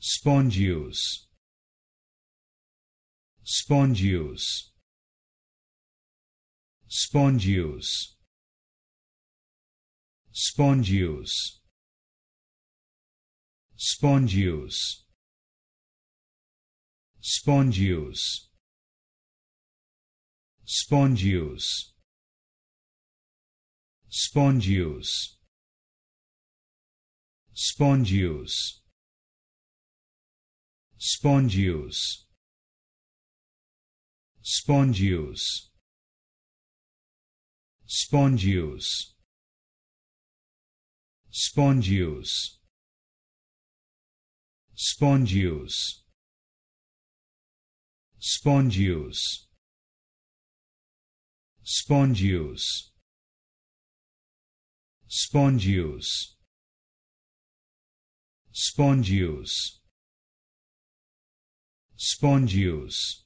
spongios spongios spongios spongios spongios spongios spongios spongios spongios spongios spongios spongios spongios spongios spongios spongios spongios spongios use.